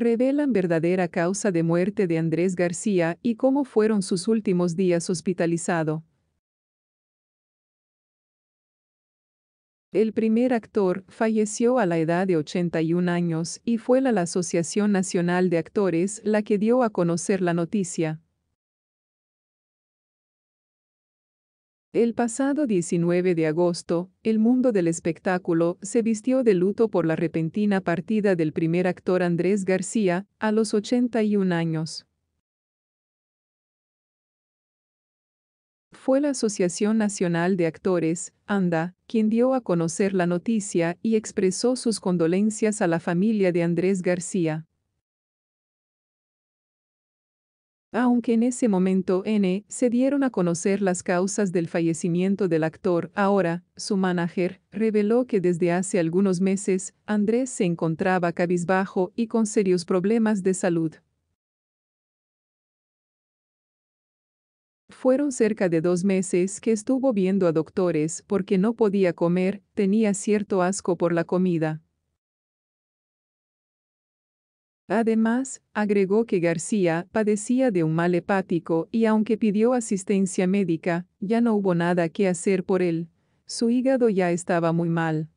revelan verdadera causa de muerte de Andrés García y cómo fueron sus últimos días hospitalizado. El primer actor falleció a la edad de 81 años y fue la, Asociación Nacional de Actores la que dio a conocer la noticia. El pasado 19 de agosto, el mundo del espectáculo se vistió de luto por la repentina partida del primer actor Andrés García, a los 81 años. Fue la Asociación Nacional de Actores, ANDA, quien dio a conocer la noticia y expresó sus condolencias a la familia de Andrés García. Aunque en ese momento N se dieron a conocer las causas del fallecimiento del actor, ahora, su manager reveló que desde hace algunos meses, Andrés se encontraba cabizbajo y con serios problemas de salud. Fueron cerca de dos meses que estuvo viendo a doctores porque no podía comer, tenía cierto asco por la comida. Además, agregó que García padecía de un mal hepático y aunque pidió asistencia médica, ya no hubo nada que hacer por él. Su hígado ya estaba muy mal.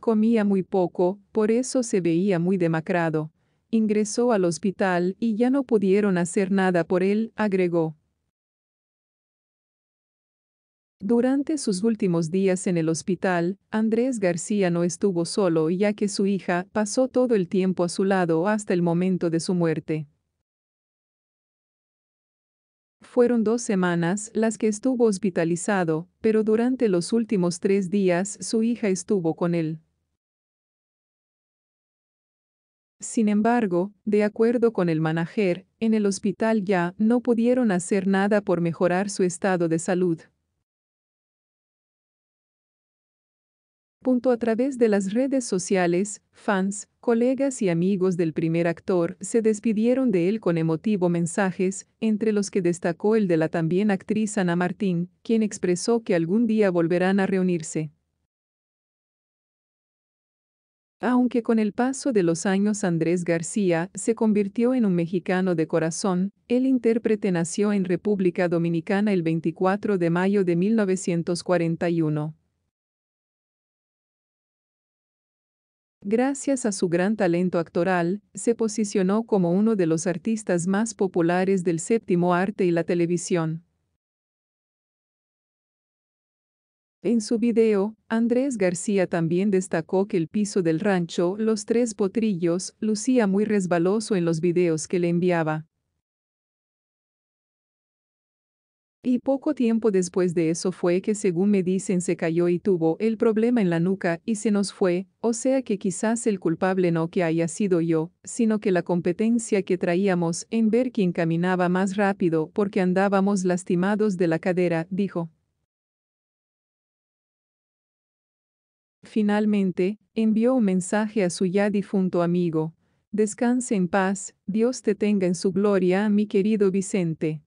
Comía muy poco, por eso se veía muy demacrado. Ingresó al hospital y ya no pudieron hacer nada por él, agregó. Durante sus últimos días en el hospital, Andrés García no estuvo solo ya que su hija pasó todo el tiempo a su lado hasta el momento de su muerte. Fueron dos semanas las que estuvo hospitalizado, pero durante los últimos tres días su hija estuvo con él. Sin embargo, de acuerdo con el manager, en el hospital ya no pudieron hacer nada por mejorar su estado de salud. Punto a través de las redes sociales, fans, colegas y amigos del primer actor se despidieron de él con emotivo mensajes, entre los que destacó el de la también actriz Ana Martín, quien expresó que algún día volverán a reunirse. Aunque con el paso de los años Andrés García se convirtió en un mexicano de corazón, el intérprete nació en República Dominicana el 24 de mayo de 1941. Gracias a su gran talento actoral, se posicionó como uno de los artistas más populares del séptimo arte y la televisión. En su video, Andrés García también destacó que el piso del rancho Los Tres Potrillos lucía muy resbaloso en los videos que le enviaba. Y poco tiempo después de eso fue que según me dicen se cayó y tuvo el problema en la nuca y se nos fue, o sea que quizás el culpable no que haya sido yo, sino que la competencia que traíamos en ver quién caminaba más rápido porque andábamos lastimados de la cadera, dijo. Finalmente, envió un mensaje a su ya difunto amigo. Descanse en paz, Dios te tenga en su gloria, mi querido Vicente.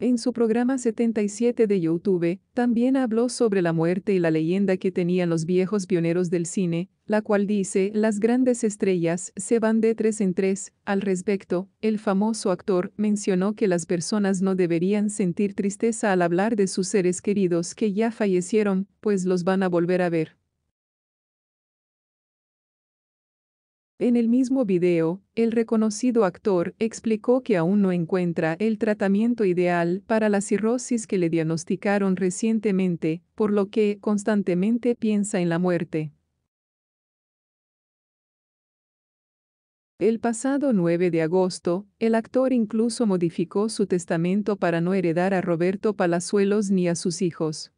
En su programa 77 de YouTube, también habló sobre la muerte y la leyenda que tenían los viejos pioneros del cine, la cual dice, las grandes estrellas se van de tres en tres. Al respecto, el famoso actor mencionó que las personas no deberían sentir tristeza al hablar de sus seres queridos que ya fallecieron, pues los van a volver a ver. En el mismo video, el reconocido actor explicó que aún no encuentra el tratamiento ideal para la cirrosis que le diagnosticaron recientemente, por lo que constantemente piensa en la muerte. El pasado 9 de agosto, el actor incluso modificó su testamento para no heredar a Roberto Palazuelos ni a sus hijos.